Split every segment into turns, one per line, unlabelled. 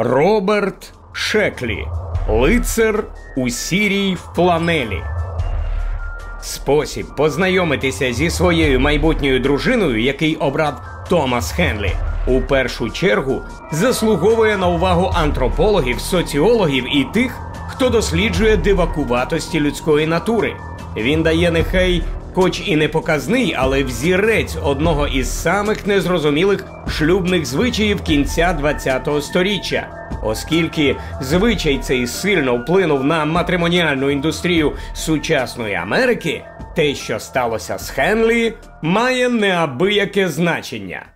Роберт Шеклі, лицар у сірій фланелі. Спосіб познайомитися зі своєю майбутньою дружиною, який обрав Томас Хенлі, у першу чергу заслуговує на увагу антропологів, соціологів і тих, хто досліджує дивакуватості людської натури. Він дає нехай хоч і не показний, але взірець одного із самих незрозумілих шлюбних звичаїв кінця ХХ століття. Оскільки звичай цей сильно вплинув на матримоніальну індустрію сучасної Америки, те, що сталося з Хенлі, має неабияке значення.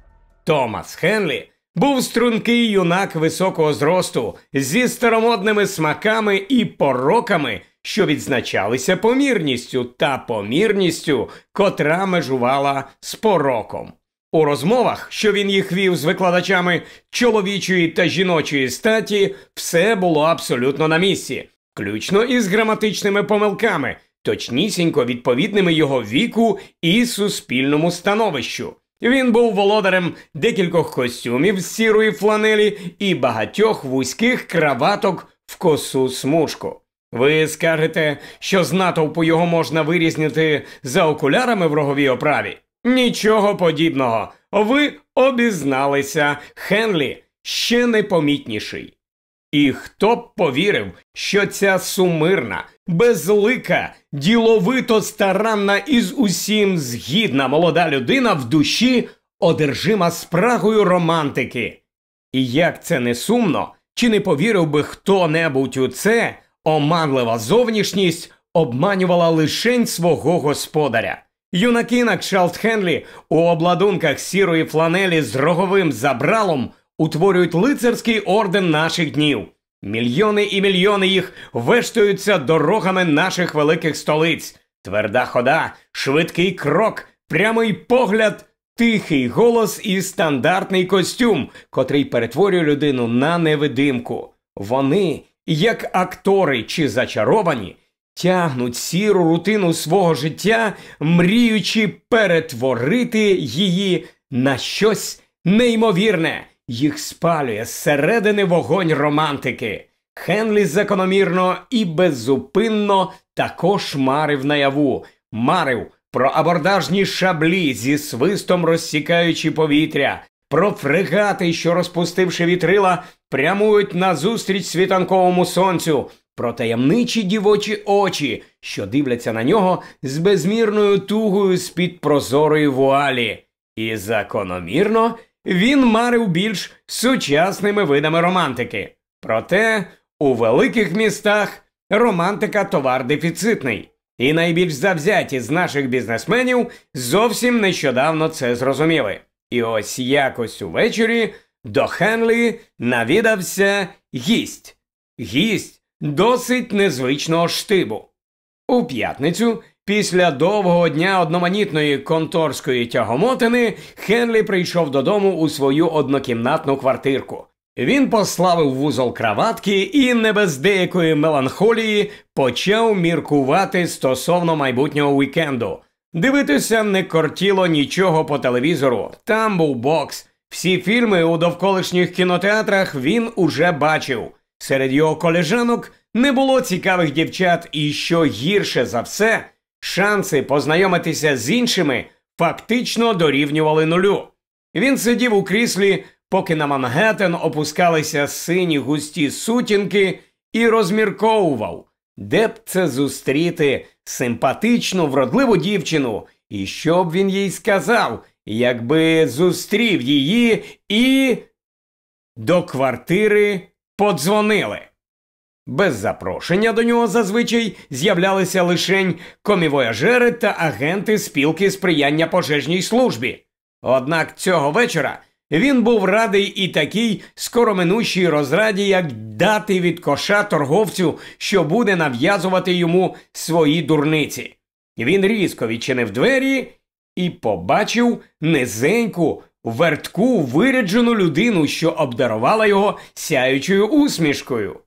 Томас Хенлі був стрункий юнак високого зросту зі старомодними смаками і пороками що відзначалися помірністю та помірністю, котра межувала з пороком. У розмовах, що він їх вів з викладачами чоловічої та жіночої статі, все було абсолютно на місці, включно із граматичними помилками, точнісінько відповідними його віку і суспільному становищу. Він був володарем декількох костюмів з сірої фланелі і багатьох вузьких краваток в косу смужку. Ви скажете, що з натовпу його можна вирізнити за окулярами в роговій оправі? Нічого подібного. Ви обізналися, Хенлі ще непомітніший. І хто б повірив, що ця сумирна, безлика, діловито старанна і з усім згідна молода людина в душі одержима спрагою романтики. І як це не сумно, чи не повірив би хто небудь у це, Оманлива зовнішність обманювала лишень свого господаря. Юнаки на кшалт Хенлі у обладунках сірої фланелі з роговим забралом утворюють лицарський орден наших днів. Мільйони і мільйони їх вештуються дорогами наших великих столиць. Тверда хода, швидкий крок, прямий погляд, тихий голос і стандартний костюм, котрий перетворює людину на невидимку. Вони як актори чи зачаровані, тягнуть сіру рутину свого життя, мріючи перетворити її на щось неймовірне, їх спалює зсередини вогонь романтики. Хенлі закономірно і беззупинно також марив наяву, марив про абордажні шаблі зі свистом розсікаючи повітря, про фрегати, що, розпустивши вітрила, прямують назустріч світанковому сонцю. Про таємничі дівочі очі, що дивляться на нього з безмірною тугою з під прозорої вуалі. І закономірно він марив більш сучасними видами романтики. Проте у великих містах романтика товар дефіцитний, і найбільш завзяті з наших бізнесменів зовсім нещодавно це зрозуміли. І ось якось увечері до Хенлі навідався гість. Гість досить незвичного штибу. У п'ятницю, після довгого дня одноманітної конторської тягомотини, Хенлі прийшов додому у свою однокімнатну квартирку. Він пославив вузол краватки і, не без деякої меланхолії, почав міркувати стосовно майбутнього вікенду. Дивитися не кортіло нічого по телевізору. Там був бокс. Всі фільми у довколишніх кінотеатрах він уже бачив. Серед його колежанок не було цікавих дівчат, і що гірше за все, шанси познайомитися з іншими фактично дорівнювали нулю. Він сидів у кріслі, поки на Мангеттен опускалися сині густі сутінки, і розмірковував, де б це зустріти симпатичну, вродливу дівчину, і що б він їй сказав якби зустрів її і до квартири подзвонили. Без запрошення до нього зазвичай з'являлися лишень комівояжери та агенти спілки сприяння пожежній службі. Однак цього вечора він був радий і такій скороминущій розраді, як дати від коша торговцю, що буде нав'язувати йому свої дурниці. Він різко відчинив двері і побачив низеньку, вертку виряджену людину, що обдарувала його сяючою усмішкою.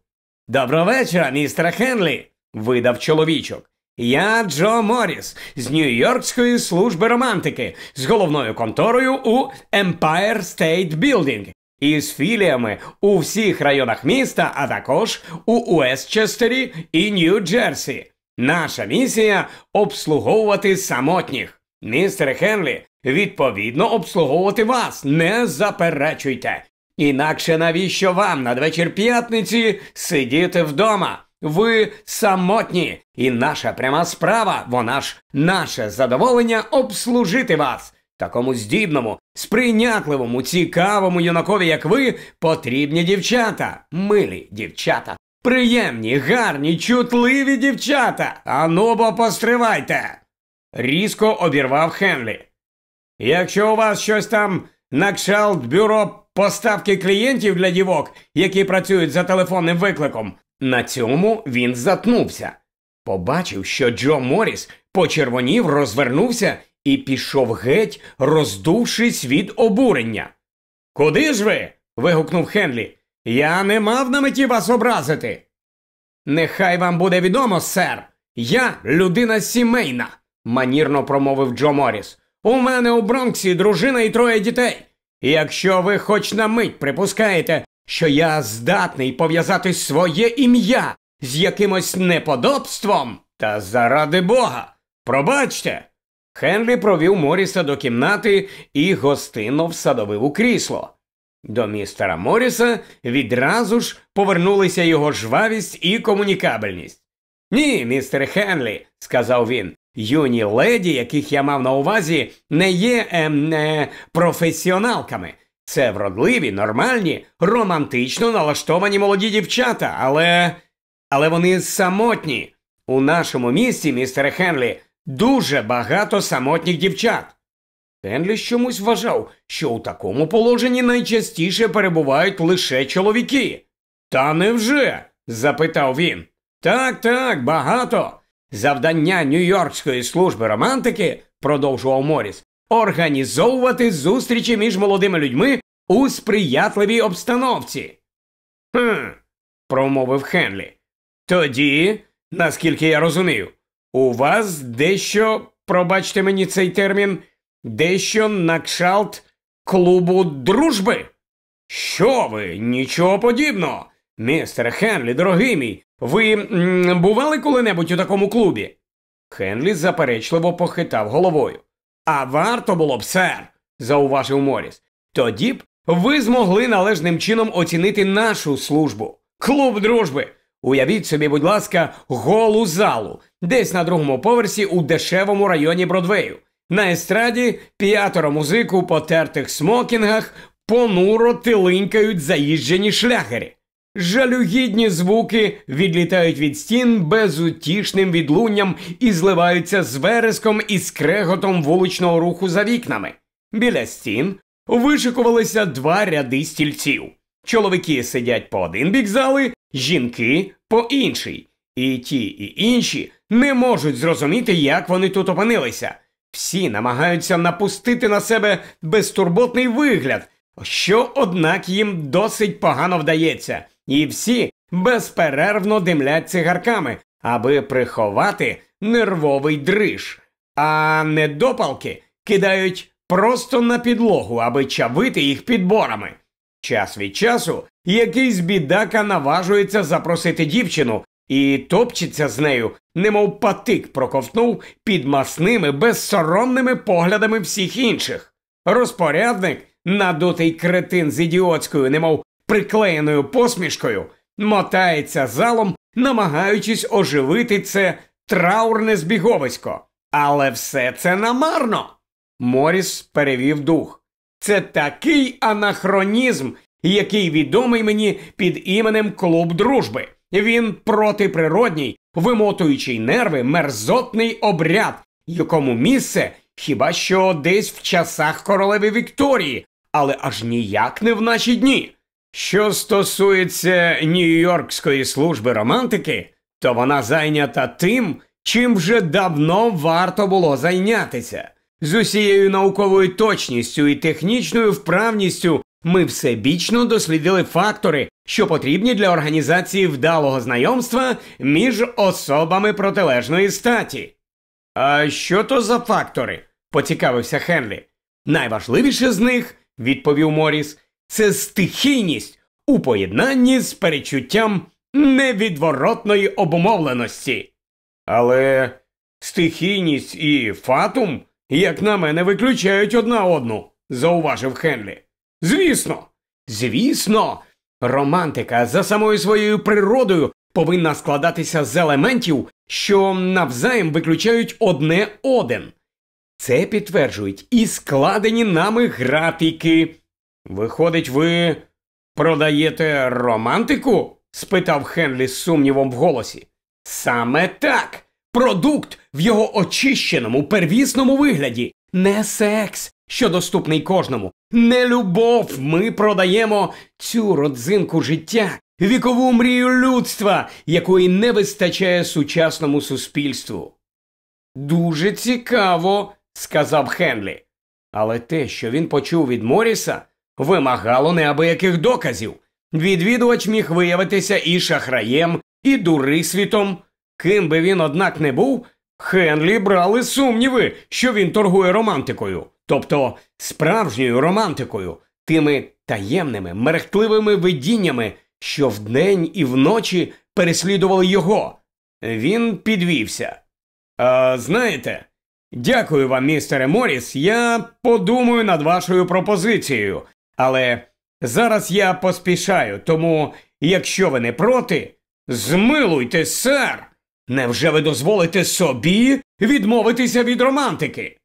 Добро вечора, містер Хенлі, видав чоловічок. Я Джо Моріс з Нью-Йоркської служби романтики з головною конторою у Empire State Building із філіями у всіх районах міста, а також у Уестчестері і Нью-Джерсі. Наша місія обслуговувати самотніх. Містер Хенлі, відповідно обслуговувати вас, не заперечуйте. Інакше навіщо вам надвечір п'ятниці сидіти вдома? Ви самотні, і наша пряма справа, вона ж наше задоволення обслужити вас. Такому здібному, сприйнятливому, цікавому юнакові, як ви, потрібні дівчата, милі дівчата, приємні, гарні, чутливі дівчата. Ану бо постривайте різко обірвав Хенлі. Якщо у вас щось там на кшалт бюро поставки клієнтів для дівок, які працюють за телефонним викликом, на цьому він затнувся. Побачив, що Джо Моріс почервонів, розвернувся і пішов геть, роздувшись від обурення. Куди ж ви? вигукнув Хенлі. Я не мав на меті вас образити. Нехай вам буде відомо, сер. Я людина сімейна манірно промовив Джо Моріс. У мене у Бронксі дружина і троє дітей. І якщо ви хоч на мить припускаєте, що я здатний пов'язати своє ім'я з якимось неподобством, та заради Бога, пробачте. Хенрі провів Моріса до кімнати і гостинно всадовив у крісло. До містера Моріса відразу ж повернулися його жвавість і комунікабельність. Ні, містер Хенлі, сказав він, юні леді, яких я мав на увазі, не є е, е, професіоналками. Це вродливі, нормальні, романтично налаштовані молоді дівчата, але Але вони самотні. У нашому місті, містере Хенлі, дуже багато самотніх дівчат. Хенлі чомусь вважав, що у такому положенні найчастіше перебувають лише чоловіки. Та невже? запитав він. Так, так, багато. Завдання Нью-Йоркської служби романтики, продовжував Моріс, організовувати зустрічі між молодими людьми у сприятливій обстановці. «Хм», – промовив Хенлі. Тоді, наскільки я розумію, у вас дещо, пробачте мені цей термін, дещо на кшалт клубу дружби. Що ви, нічого подібного. Містер Хенлі, дорогий мій, ви м, бували коли-небудь у такому клубі? Хенлі заперечливо похитав головою. А варто було б, сер, зауважив Моріс. Тоді б ви змогли належним чином оцінити нашу службу. Клуб дружби. Уявіть собі, будь ласка, голу залу, десь на другому поверсі у дешевому районі Бродвею. На естраді п'ятеро музику по тертих смокінгах понуро тилинькають заїжджені шляхери. Жалюгідні звуки відлітають від стін безутішним відлунням і зливаються з вереском і скреготом вуличного руху за вікнами. Біля стін вишикувалися два ряди стільців. Чоловіки сидять по один бік зали, жінки по інший. І ті, і інші не можуть зрозуміти, як вони тут опинилися. Всі намагаються напустити на себе безтурботний вигляд, що, однак, їм досить погано вдається і всі безперервно димлять цигарками, аби приховати нервовий дриж, а недопалки кидають просто на підлогу, аби чавити їх підборами. Час від часу якийсь бідака наважується запросити дівчину і топчеться з нею, немов патик проковтнув під масними безсоромними поглядами всіх інших. Розпорядник, надутий кретин з ідіотською, немов приклеєною посмішкою мотається залом, намагаючись оживити це траурне збіговисько. Але все це намарно. Моріс перевів дух. Це такий анахронізм, який відомий мені під іменем Клуб дружби. Він протиприродній, вимотуючий нерви, мерзотний обряд, якому місце хіба що десь в часах королеви Вікторії, але аж ніяк не в наші дні. Що стосується Нью-Йоркської служби романтики, то вона зайнята тим, чим вже давно варто було зайнятися. З усією науковою точністю і технічною вправністю ми всебічно дослідили фактори, що потрібні для організації вдалого знайомства між особами протилежної статі. А що то за фактори? поцікавився Хенлі. Найважливіше з них, відповів Моріс це стихійність у поєднанні з перечуттям невідворотної обумовленості. Але стихійність і фатум, як на мене, виключають одна одну, зауважив Хенлі. Звісно, звісно, романтика за самою своєю природою повинна складатися з елементів, що навзаєм виключають одне один. Це підтверджують і складені нами графіки. Виходить, ви продаєте романтику? спитав Хенлі з сумнівом в голосі. Саме так. Продукт в його очищеному, первісному вигляді. Не секс, що доступний кожному. Не любов. Ми продаємо цю родзинку життя, вікову мрію людства, якої не вистачає сучасному суспільству. Дуже цікаво, сказав Хенлі. Але те, що він почув від Моріса, вимагало неабияких доказів. Відвідувач міг виявитися і шахраєм, і дурисвітом. Ким би він, однак, не був, Хенлі брали сумніви, що він торгує романтикою, тобто справжньою романтикою, тими таємними, мерехтливими видіннями, що вдень і вночі переслідували його. Він підвівся. «А Знаєте, дякую вам, містере Моріс. Я подумаю над вашою пропозицією. Але зараз я поспішаю, тому, якщо ви не проти, змилуйте, сер. Невже ви дозволите собі відмовитися від романтики?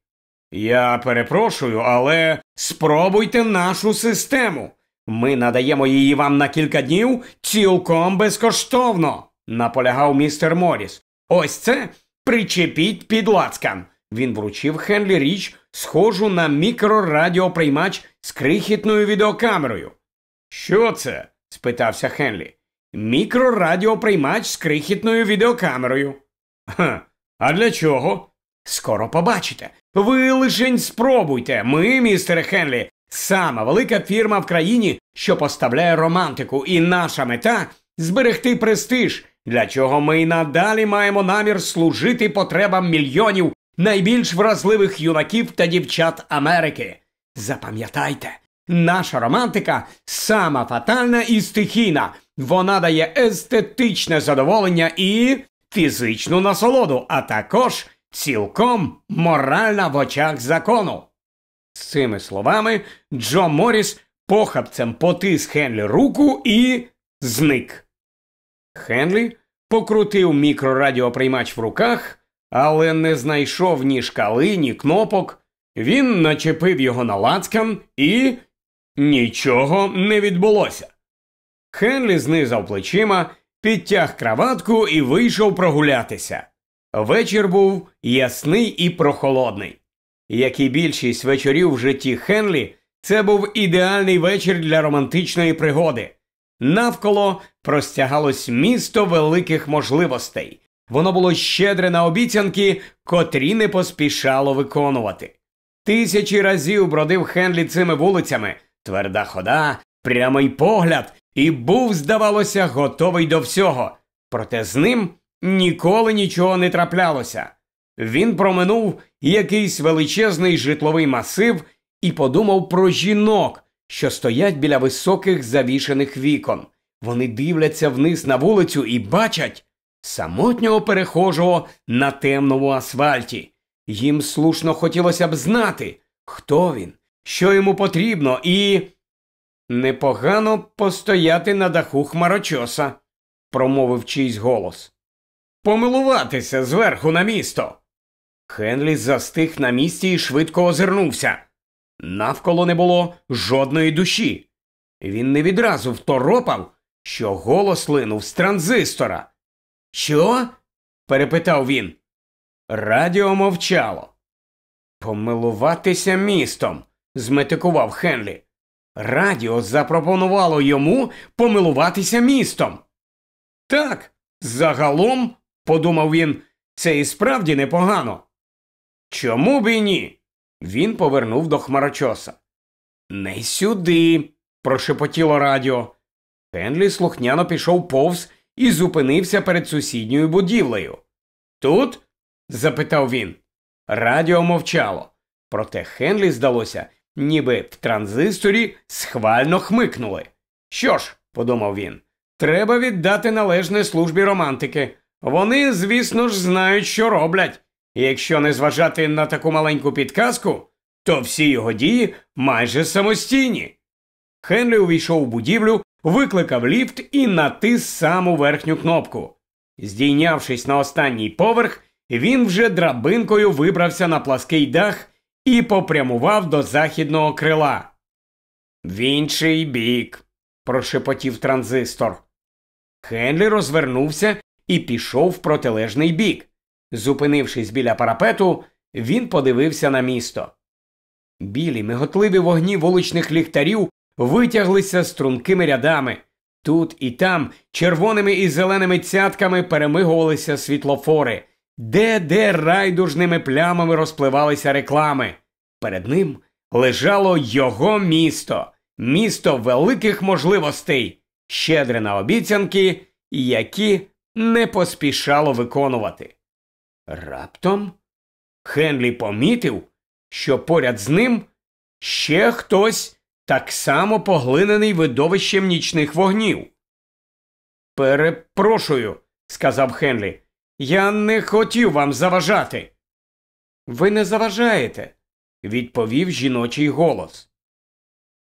Я перепрошую, але спробуйте нашу систему. Ми надаємо її вам на кілька днів цілком безкоштовно, наполягав містер Моріс. Ось це причепіть під лацкан. Він вручив Хенлі річ, схожу на мікрорадіоприймач з крихітною відеокамерою. Що це? спитався Хенлі. Мікрорадіоприймач з крихітною відеокамерою. «Ха, А для чого? Скоро побачите. Ви лишень спробуйте. Ми, містере Хенлі, сама велика фірма в країні, що поставляє романтику, і наша мета зберегти престиж, для чого ми й надалі маємо намір служити потребам мільйонів найбільш вразливих юнаків та дівчат Америки. Запам'ятайте, наша романтика сама фатальна і стихійна. Вона дає естетичне задоволення і фізичну насолоду, а також цілком моральна в очах закону. З цими словами Джо Моріс похапцем потис Хенлі руку і зник. Хенлі покрутив мікрорадіоприймач в руках, але не знайшов ні шкали, ні кнопок. Він начепив його на лацкан і нічого не відбулося. Хенлі знизав плечима, підтяг краватку і вийшов прогулятися. Вечір був ясний і прохолодний. Як і більшість вечорів в житті Хенлі, це був ідеальний вечір для романтичної пригоди. Навколо простягалось місто великих можливостей. Воно було щедре на обіцянки, котрі не поспішало виконувати. Тисячі разів бродив Хенлі цими вулицями, тверда хода, прямий погляд, і був, здавалося, готовий до всього. Проте з ним ніколи нічого не траплялося. Він проминув якийсь величезний житловий масив і подумав про жінок, що стоять біля високих завішених вікон. Вони дивляться вниз на вулицю і бачать самотнього перехожого на темному асфальті. Їм слушно хотілося б знати, хто він, що йому потрібно, і. Непогано постояти на даху хмарочоса, промовив чийсь голос. Помилуватися зверху на місто. Хенлі застиг на місці і швидко озирнувся. Навколо не було жодної душі. Він не відразу второпав, що голос линув з транзистора. Що? перепитав він. Радіо мовчало. Помилуватися містом, зметикував Хенлі. Радіо запропонувало йому помилуватися містом. Так, загалом, подумав він, це і справді непогано. Чому б і ні? Він повернув до хмарочоса. Не сюди, прошепотіло радіо. Хенлі слухняно пішов повз і зупинився перед сусідньою будівлею. Тут? запитав він. Радіо мовчало. Проте Хенлі здалося, ніби в транзисторі схвально хмикнули. Що ж, подумав він, треба віддати належне службі романтики. Вони, звісно ж, знають, що роблять. І Якщо не зважати на таку маленьку підказку, то всі його дії майже самостійні. Хенлі увійшов у будівлю викликав ліфт і натис саму верхню кнопку. Здійнявшись на останній поверх, він вже драбинкою вибрався на плаский дах і попрямував до західного крила. В інший бік, прошепотів транзистор. Хенлі розвернувся і пішов в протилежний бік. Зупинившись біля парапету, він подивився на місто. Білі миготливі вогні вуличних ліхтарів витяглися стрункими рядами. Тут і там червоними і зеленими цятками перемигувалися світлофори, де де райдужними плямами розпливалися реклами. Перед ним лежало його місто, місто великих можливостей, щедре на обіцянки, які не поспішало виконувати. Раптом Хенлі помітив, що поряд з ним ще хтось так само поглинений видовищем нічних вогнів. Перепрошую, сказав Хенлі, я не хотів вам заважати. Ви не заважаєте, відповів жіночий голос.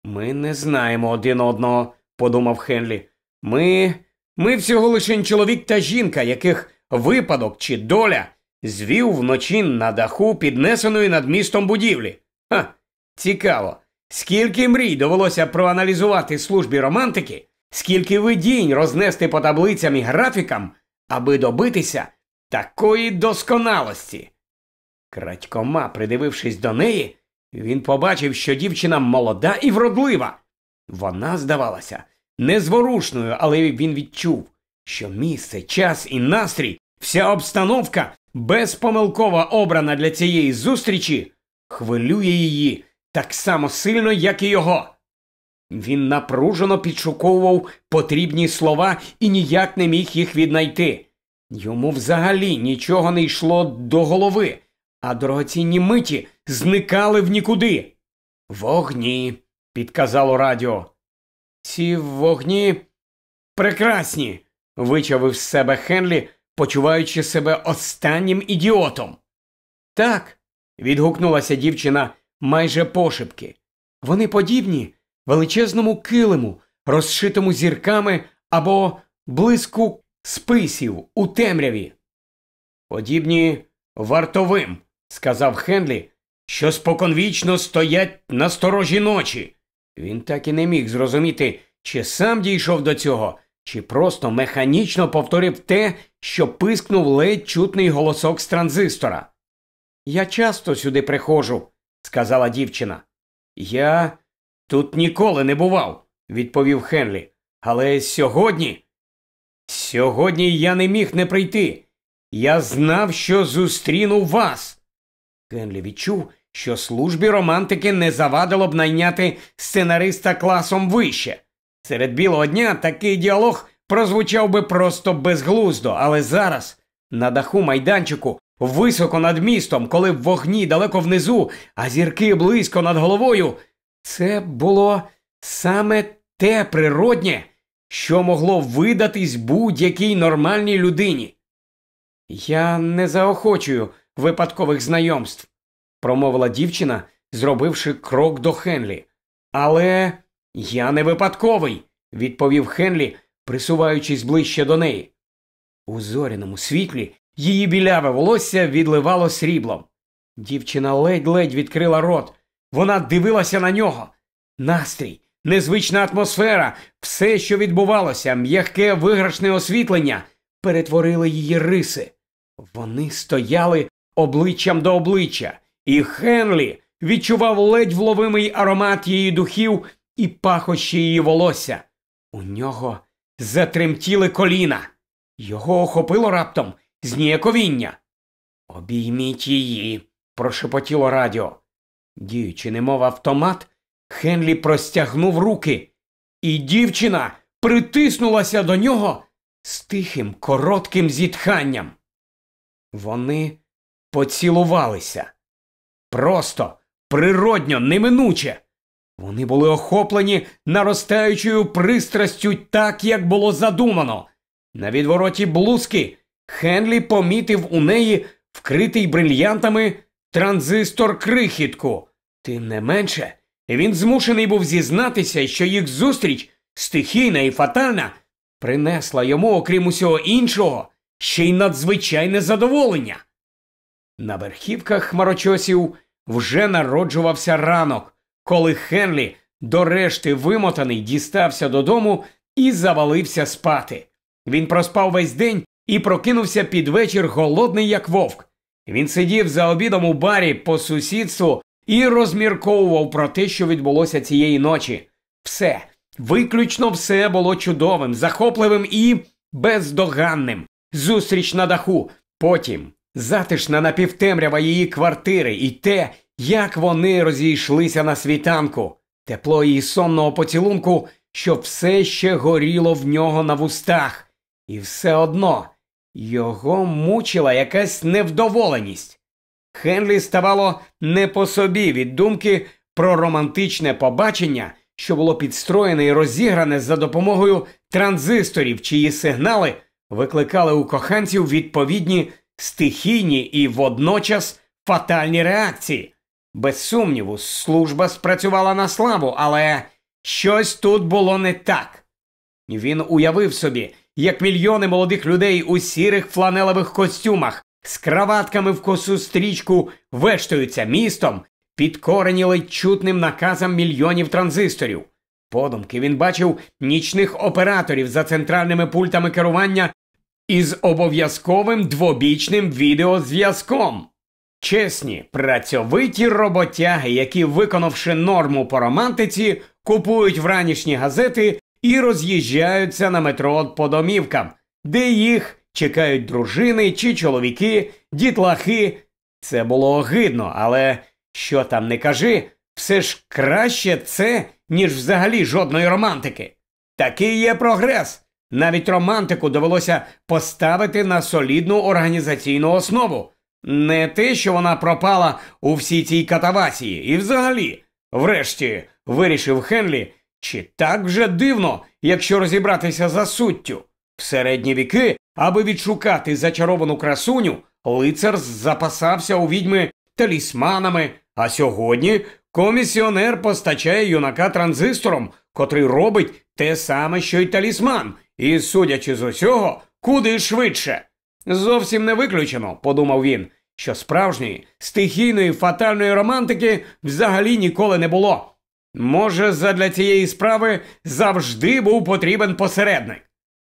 Ми не знаємо один одного, подумав Хенлі. Ми ми всього лише чоловік та жінка, яких випадок чи доля звів вночі на даху піднесеної над містом будівлі. Ха, цікаво. Скільки мрій довелося проаналізувати службі романтики, скільки видінь рознести по таблицям і графікам, аби добитися такої досконалості. Крадькома, придивившись до неї, він побачив, що дівчина молода і вродлива. Вона здавалася незворушною, але він відчув, що місце, час і настрій, вся обстановка безпомилково обрана для цієї зустрічі, хвилює її так само сильно, як і його. Він напружено підшуковував потрібні слова і ніяк не міг їх віднайти. Йому взагалі нічого не йшло до голови, а дорогоцінні миті зникали в нікуди. Вогні, підказало радіо. Ці вогні прекрасні, вичавив з себе Хенлі, почуваючи себе останнім ідіотом. Так. відгукнулася дівчина майже пошепки. Вони подібні величезному килиму, розшитому зірками або блиску списів у темряві. Подібні вартовим, сказав Хенлі, що споконвічно стоять на сторожі ночі. Він так і не міг зрозуміти, чи сам дійшов до цього, чи просто механічно повторив те, що пискнув ледь чутний голосок з транзистора. Я часто сюди приходжу, сказала дівчина. Я тут ніколи не бував, відповів Хенлі. Але сьогодні, сьогодні я не міг не прийти. Я знав, що зустріну вас. Генлі відчув, що службі романтики не завадило б найняти сценариста класом вище. Серед білого дня такий діалог прозвучав би просто безглуздо, але зараз, на даху майданчику, високо над містом, коли в вогні далеко внизу, а зірки близько над головою. Це було саме те природнє, що могло видатись будь-якій нормальній людині. Я не заохочую випадкових знайомств, промовила дівчина, зробивши крок до Хенлі. Але я не випадковий, відповів Хенлі, присуваючись ближче до неї. У зоряному світлі Її біляве волосся відливало сріблом. Дівчина ледь-ледь відкрила рот. Вона дивилася на нього. Настрій, незвична атмосфера, все, що відбувалося, м'яке виграшне освітлення, перетворили її риси. Вони стояли обличчям до обличчя, і Хенлі відчував ледь вловимий аромат її духів і пахощі її волосся. У нього затремтіли коліна. Його охопило раптом зніяковіння. Обійміть її, прошепотіло радіо. Діючи, немов автомат, Хенлі простягнув руки, і дівчина притиснулася до нього з тихим, коротким зітханням. Вони поцілувалися. Просто, природньо, неминуче. Вони були охоплені наростаючою пристрастю так, як було задумано. На відвороті блузки Хенлі помітив у неї вкритий брильянтами транзистор крихітку. Тим не менше, він змушений був зізнатися, що їх зустріч стихійна і фатальна, принесла йому, окрім усього іншого, ще й надзвичайне задоволення. На верхівках хмарочосів вже народжувався ранок, коли Хенлі, дорешти вимотаний, дістався додому і завалився спати. Він проспав весь день і прокинувся під вечір голодний, як вовк. Він сидів за обідом у барі по сусідству і розмірковував про те, що відбулося цієї ночі. Все, виключно все було чудовим, захопливим і бездоганним. Зустріч на даху. Потім затишна напівтемрява її квартири і те, як вони розійшлися на світанку, тепло її сонного поцілунку, що все ще горіло в нього на вустах. І все одно його мучила якась невдоволеність. Хенлі ставало не по собі від думки про романтичне побачення, що було підстроєне і розігране за допомогою транзисторів, чиї сигнали викликали у коханців відповідні стихійні і водночас фатальні реакції. Без сумніву, служба спрацювала на славу, але щось тут було не так. Він уявив собі, як мільйони молодих людей у сірих фланелевих костюмах з краватками в косу стрічку вештаються містом, підкорені ледь чутним наказам мільйонів транзисторів. Подумки він бачив нічних операторів за центральними пультами керування із обов'язковим двобічним відеозв'язком. Чесні, працьовиті роботяги, які, виконавши норму по романтиці, купують вранішні газети і роз'їжджаються на метро по домівкам, де їх чекають дружини чи чоловіки, дітлахи. Це було огидно, але що там не кажи, все ж краще це, ніж взагалі жодної романтики. Такий є прогрес. Навіть романтику довелося поставити на солідну організаційну основу. Не те, що вона пропала у всій цій катавасії, і взагалі, врешті, вирішив Хенлі, чи так же дивно, якщо розібратися за суттю? В середні віки, аби відшукати зачаровану красуню, лицар запасався у відьми талісманами, а сьогодні комісіонер постачає юнака транзистором, котрий робить те саме, що й талісман, і, судячи з усього, куди швидше. Зовсім не виключено, подумав він, що справжньої стихійної фатальної романтики взагалі ніколи не було. Може, задля цієї справи завжди був потрібен посередник.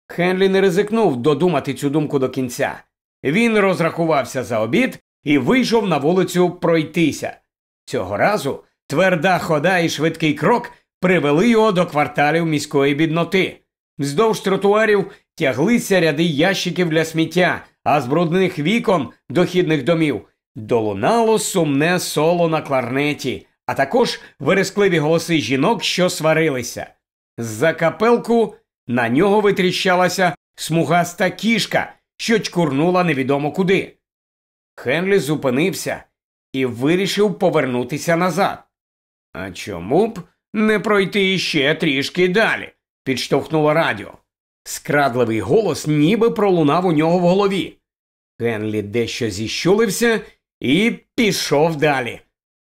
Хенлі не ризикнув додумати цю думку до кінця. Він розрахувався за обід і вийшов на вулицю пройтися. Цього разу тверда хода і швидкий крок привели його до кварталів міської бідноти. Вздовж тротуарів тяглися ряди ящиків для сміття, а з брудних вікон дохідних домів долунало сумне соло на кларнеті а також верескливі голоси жінок, що сварилися. З-за капелку на нього витріщалася смугаста кішка, що чкурнула невідомо куди. Хенлі зупинився і вирішив повернутися назад. А чому б не пройти іще трішки далі? підштовхнуло радіо. Скрадливий голос ніби пролунав у нього в голові. Хенлі дещо зіщулився і пішов далі.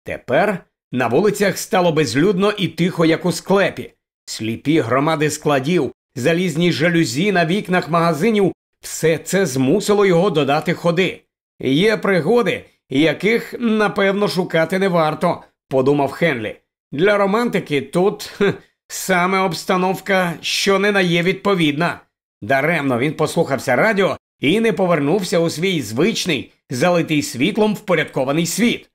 Тепер на вулицях стало безлюдно і тихо, як у склепі. Сліпі громади складів, залізні жалюзі на вікнах магазинів все це змусило його додати ходи. Є пригоди, яких, напевно, шукати не варто, подумав Хенлі. Для романтики тут хех, саме обстановка, що не на є відповідна. Даремно він послухався радіо і не повернувся у свій звичний, залитий світлом впорядкований світ.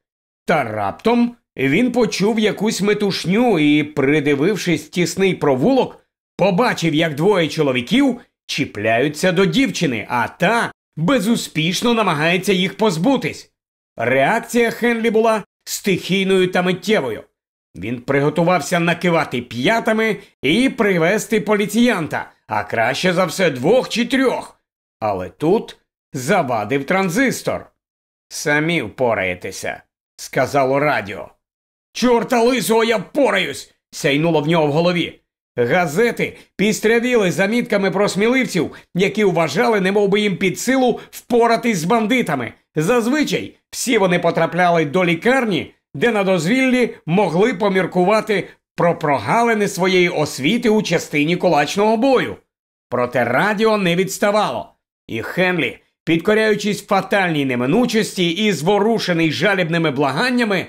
Та раптом він почув якусь метушню і, придивившись тісний провулок, побачив, як двоє чоловіків чіпляються до дівчини, а та безуспішно намагається їх позбутись. Реакція Хенлі була стихійною та миттєвою. Він приготувався накивати п'ятами і привести поліціянта, а краще за все двох чи трьох. Але тут завадив транзистор. Самі впораєтеся, сказало радіо. Чорта лисого, я впораюсь! сяйнуло в нього в голові. Газети пістрявіли замітками про сміливців, які вважали, немов би їм під силу впоратись з бандитами. Зазвичай всі вони потрапляли до лікарні, де на дозвіллі могли поміркувати про прогалини своєї освіти у частині кулачного бою. Проте радіо не відставало. І Хенлі, підкоряючись фатальній неминучості і зворушений жалібними благаннями,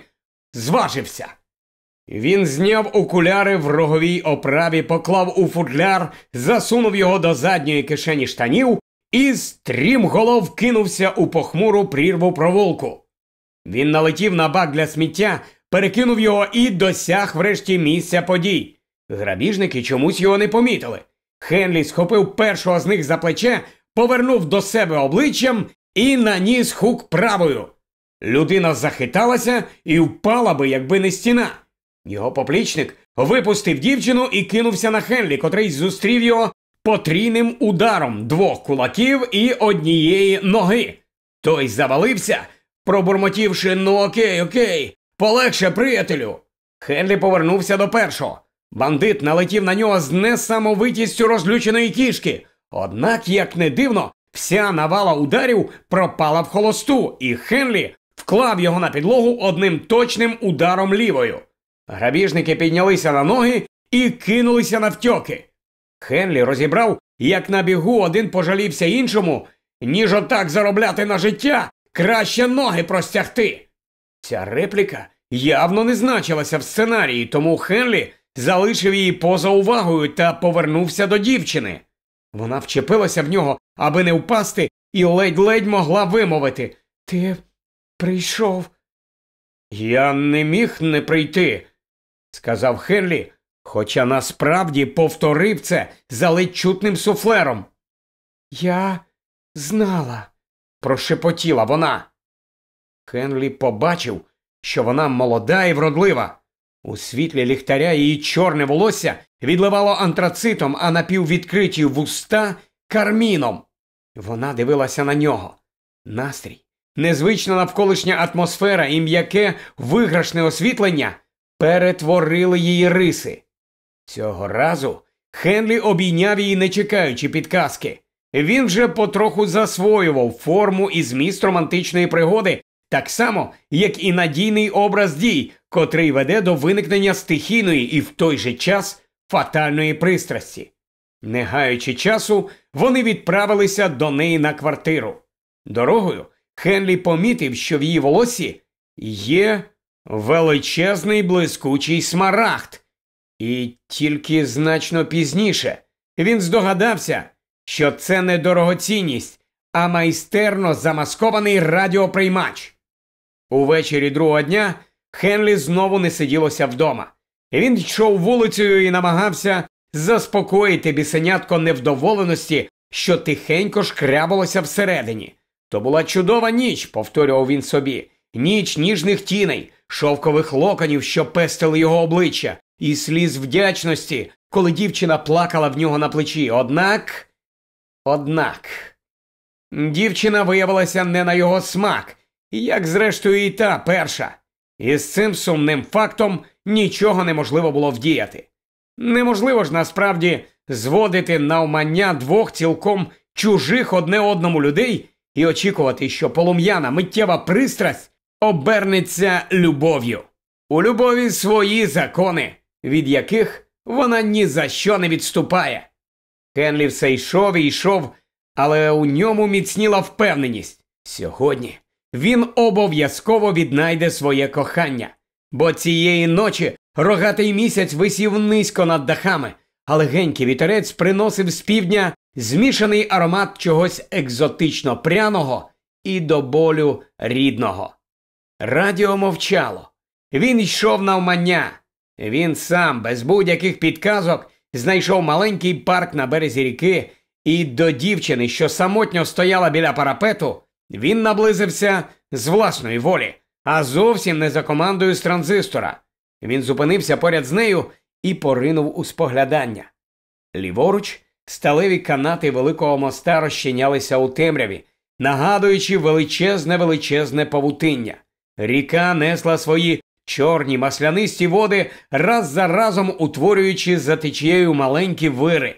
зважився. Він зняв окуляри в роговій оправі, поклав у футляр, засунув його до задньої кишені штанів і стрімголов кинувся у похмуру прірву провулку. Він налетів на бак для сміття, перекинув його і досяг врешті місця подій. Грабіжники чомусь його не помітили. Хенлі схопив першого з них за плече, повернув до себе обличчям і наніс хук правою. Людина захиталася і впала би, якби не стіна. Його поплічник випустив дівчину і кинувся на Хенлі, котрий зустрів його потрійним ударом двох кулаків і однієї ноги. Той завалився, пробурмотівши ну окей, окей, полегше приятелю. Хенлі повернувся до першого. Бандит налетів на нього з несамовитістю розлюченої кішки. Однак, як не дивно, вся навала ударів пропала в холосту, і Хенлі вклав його на підлогу одним точним ударом лівою. Грабіжники піднялися на ноги і кинулися на втьоки. Хенлі розібрав, як на бігу один пожалівся іншому, ніж отак заробляти на життя, краще ноги простягти. Ця репліка явно не значилася в сценарії, тому Хенлі залишив її поза увагою та повернувся до дівчини. Вона вчепилася в нього, аби не впасти, і ледь-ледь могла вимовити Ти прийшов. Я не міг не прийти, сказав Хенлі, хоча насправді повторив це за ледь чутним суфлером. Я знала, прошепотіла вона. Хенлі побачив, що вона молода і вродлива. У світлі ліхтаря її чорне волосся відливало антрацитом, а напіввідкриті вуста карміном. Вона дивилася на нього. Настрій Незвична навколишня атмосфера і м'яке виграшне освітлення перетворили її риси. Цього разу Хенлі обійняв її, не чекаючи підказки. Він вже потроху засвоював форму і зміст романтичної пригоди, так само, як і надійний образ дій, котрий веде до виникнення стихійної і в той же час фатальної пристрасті. Не гаючи часу, вони відправилися до неї на квартиру. Дорогою Хенлі помітив, що в її волосі є величезний блискучий смарагд. І тільки значно пізніше він здогадався, що це не дорогоцінність, а майстерно замаскований радіоприймач. Увечері другого дня Хенлі знову не сиділося вдома. Він йшов вулицею і намагався заспокоїти бісенятко невдоволеності, що тихенько шкрябалося всередині. То була чудова ніч, повторював він собі, ніч ніжних тіней, шовкових локонів, що пестили його обличчя, і сліз вдячності, коли дівчина плакала в нього на плечі. Однак. Однак. Дівчина виявилася не на його смак, як зрештою, і та перша. І з цим сумним фактом нічого неможливо було вдіяти. Неможливо ж насправді зводити на умання двох цілком чужих одне одному людей і очікувати, що полум'яна миттєва пристрасть обернеться любов'ю. У любові свої закони, від яких вона ні за що не відступає. Кенлі все йшов і йшов, але у ньому міцніла впевненість сьогодні він обов'язково віднайде своє кохання, бо цієї ночі рогатий місяць висів низько над дахами, а легенький вітерець приносив з півдня змішаний аромат чогось екзотично пряного і до болю рідного. Радіо мовчало. Він йшов навмання. Він сам, без будь-яких підказок, знайшов маленький парк на березі ріки, і до дівчини, що самотньо стояла біля парапету, він наблизився з власної волі, а зовсім не за командою з транзистора. Він зупинився поряд з нею і поринув у споглядання. Ліворуч Сталеві канати великого моста розчинялися у темряві, нагадуючи величезне величезне павутиння. Ріка несла свої чорні маслянисті води, раз за разом утворюючи за течією маленькі вири.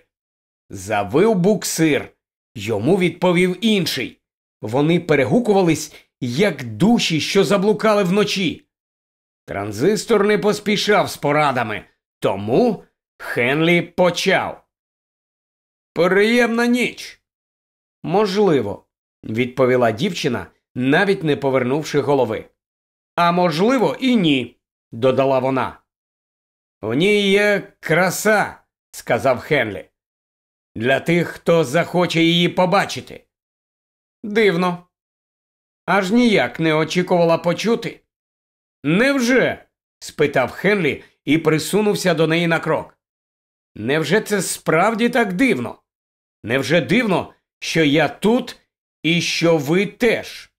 Завив буксир. Йому відповів інший. Вони перегукувались, як душі, що заблукали вночі. Транзистор не поспішав з порадами, тому Хенлі почав. Приємна ніч. Можливо, відповіла дівчина, навіть не повернувши голови. А можливо, і ні, додала вона. У ній є краса, сказав Хенлі. Для тих, хто захоче її побачити. Дивно. Аж ніяк не очікувала почути. Невже? спитав Хенлі і присунувся до неї на крок. Невже це справді так дивно? Невже дивно, що я тут і що ви теж?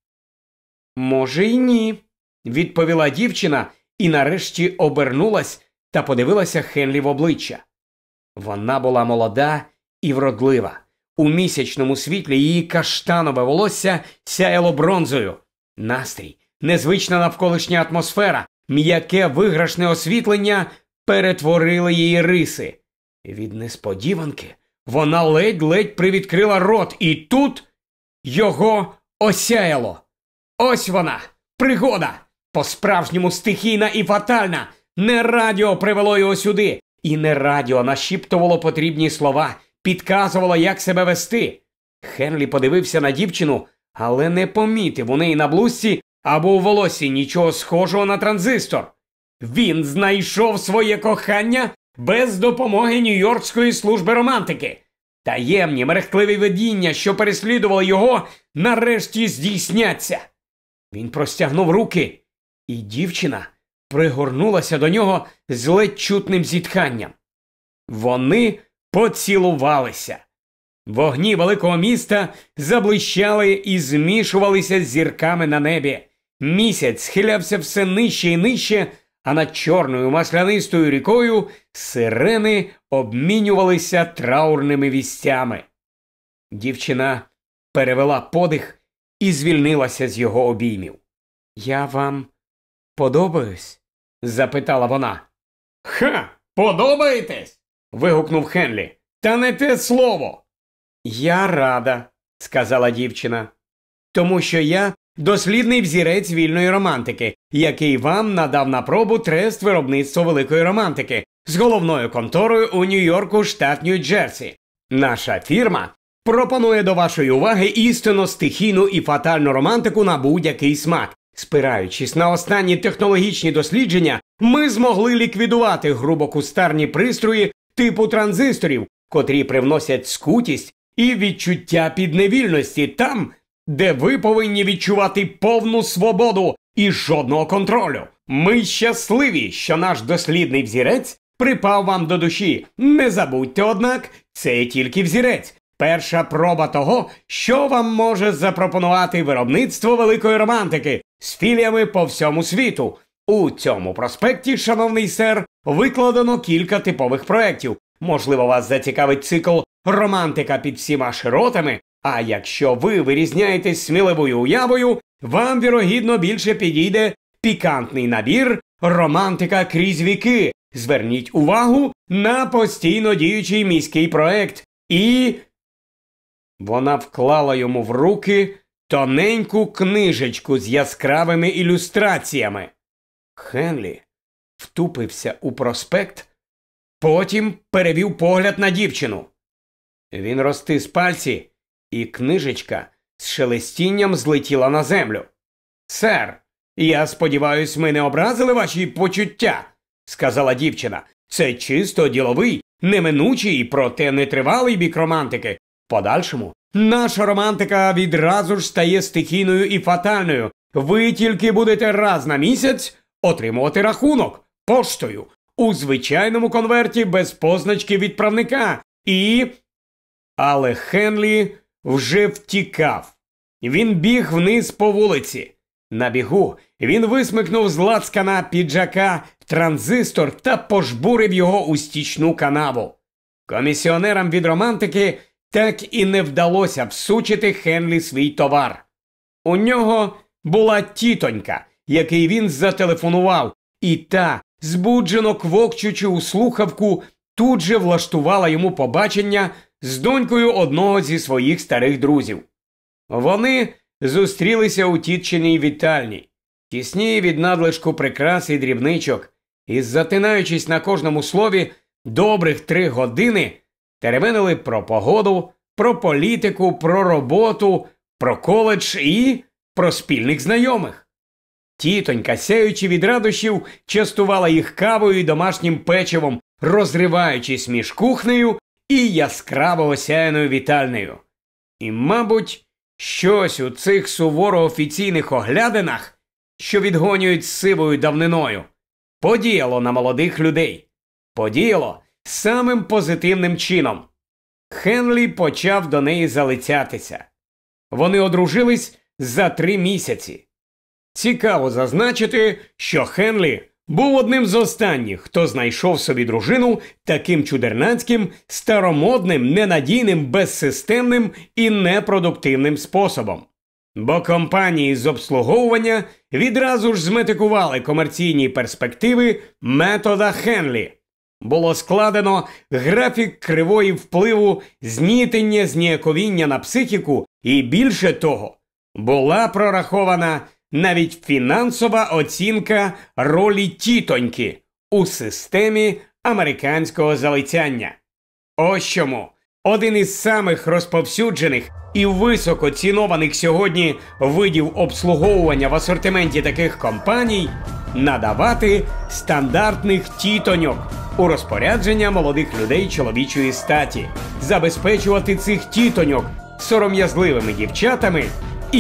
Може, й ні, відповіла дівчина і нарешті обернулась та подивилася Хенлі в обличчя. Вона була молода і вродлива. У місячному світлі її каштанове волосся сяяло бронзою. Настрій, незвична навколишня атмосфера, м'яке виграшне освітлення перетворили її риси. Від несподіванки вона ледь-ледь привідкрила рот, і тут його осяяло. Ось вона, пригода! По-справжньому стихійна і фатальна. Не радіо привело його сюди, і не радіо нашіптувало потрібні слова, підказувало, як себе вести. Хенлі подивився на дівчину, але не помітив у неї на блузці або у волосі нічого схожого на транзистор. Він знайшов своє кохання без допомоги Нью-Йоркської служби романтики. Таємні, мерехтливі видіння, що переслідували його, нарешті здійсняться. Він простягнув руки, і дівчина пригорнулася до нього з ледь чутним зітханням. Вони поцілувалися. Вогні великого міста заблищали і змішувалися з зірками на небі. Місяць схилявся все нижче і нижче а над чорною маслянистою рікою сирени обмінювалися траурними вістями. Дівчина перевела подих і звільнилася з його обіймів. Я вам подобаюсь? запитала вона. Ха, подобаєтесь? вигукнув Хенлі. Та не те слово. Я рада, сказала дівчина, тому що я дослідний взірець вільної романтики, який вам надав на пробу трест виробництво великої романтики з головною конторою у Нью-Йорку, штат Нью-Джерсі. Наша фірма пропонує до вашої уваги істинно стихійну і фатальну романтику на будь-який смак. Спираючись на останні технологічні дослідження, ми змогли ліквідувати грубокустарні пристрої типу транзисторів, котрі привносять скутість і відчуття підневільності там, де ви повинні відчувати повну свободу і жодного контролю. Ми щасливі, що наш дослідний взірець припав вам до душі. Не забудьте, однак, це тільки взірець. Перша проба того, що вам може запропонувати виробництво великої романтики з філіями по всьому світу. У цьому проспекті, шановний сер, викладено кілька типових проєктів. Можливо, вас зацікавить цикл Романтика під всіма широтами а якщо ви вирізняєтесь сміливою уявою, вам, вірогідно, більше підійде пікантний набір Романтика крізь віки. Зверніть увагу на постійно діючий міський проект. І. Вона вклала йому в руки тоненьку книжечку з яскравими ілюстраціями. Хенлі втупився у проспект, потім перевів погляд на дівчину. Він розтис пальці і книжечка з шелестінням злетіла на землю. Сер, я сподіваюсь, ми не образили ваші почуття, сказала дівчина. Це чисто діловий, неминучий, проте нетривалий бік романтики. Подальшому наша романтика відразу ж стає стихійною і фатальною. Ви тільки будете раз на місяць отримувати рахунок поштою у звичайному конверті без позначки відправника і. Але Хенлі вже втікав. Він біг вниз по вулиці. На бігу він висмикнув з лацкана піджака транзистор та пожбурив його у стічну канаву. Комісіонерам від романтики так і не вдалося всучити Хенлі свій товар. У нього була тітонька, який він зателефонував, і та, збуджено квокчучи у слухавку, тут же влаштувала йому побачення з донькою одного зі своїх старих друзів. Вони зустрілися у тітчиній вітальні, тісні від надлишку прикрас і дрібничок, і, затинаючись на кожному слові добрих три години, теревенили про погоду, про політику, про роботу, про коледж і про спільних знайомих. Тітонька, сяючи від радощів, частувала їх кавою і домашнім печивом, розриваючись між кухнею і яскраво осяяною вітальнею. І, мабуть, щось у цих суворо офіційних оглядинах, що відгонюють сивою давниною, подіяло на молодих людей, подіяло самим позитивним чином. Хенлі почав до неї залицятися. Вони одружились за три місяці. Цікаво зазначити, що Хенлі був одним з останніх, хто знайшов собі дружину таким чудернацьким, старомодним, ненадійним, безсистемним і непродуктивним способом. Бо компанії з обслуговування відразу ж зметикували комерційні перспективи метода Хенлі. Було складено графік кривої впливу, знітення, зніяковіння на психіку, і більше того, була прорахована навіть фінансова оцінка ролі тітоньки у системі американського залицяння. Ось чому один із самих розповсюджених і високо цінованих сьогодні видів обслуговування в асортименті таких компаній надавати стандартних тітоньок у розпорядження молодих людей чоловічої статі, забезпечувати цих тітоньок сором'язливими дівчатами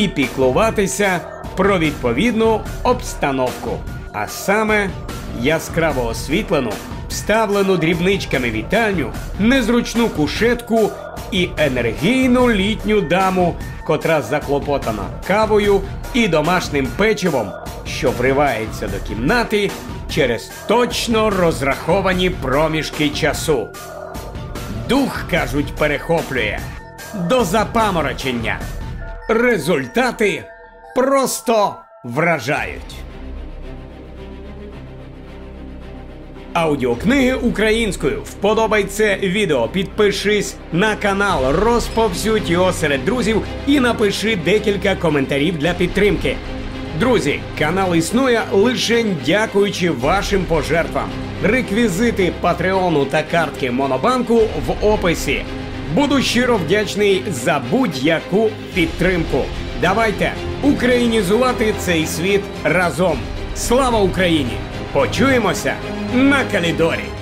і піклуватися про відповідну обстановку, а саме яскраво освітлену, вставлену дрібничками вітальню, незручну кушетку і енергійну літню даму, котра заклопотана кавою і домашнім печивом, що вривається до кімнати через точно розраховані проміжки часу. Дух кажуть, перехоплює до запаморочення. Результати просто вражають. Аудіокниги українською. Вподобай це відео. Підпишись на канал, розповсюдь його серед друзів і напиши декілька коментарів для підтримки. Друзі, канал існує лише дякуючи вашим пожертвам. Реквізити Патреону та картки Монобанку в описі. Буду щиро вдячний за будь-яку підтримку. Давайте українізувати цей світ разом. Слава Україні! Почуємося на калідорі!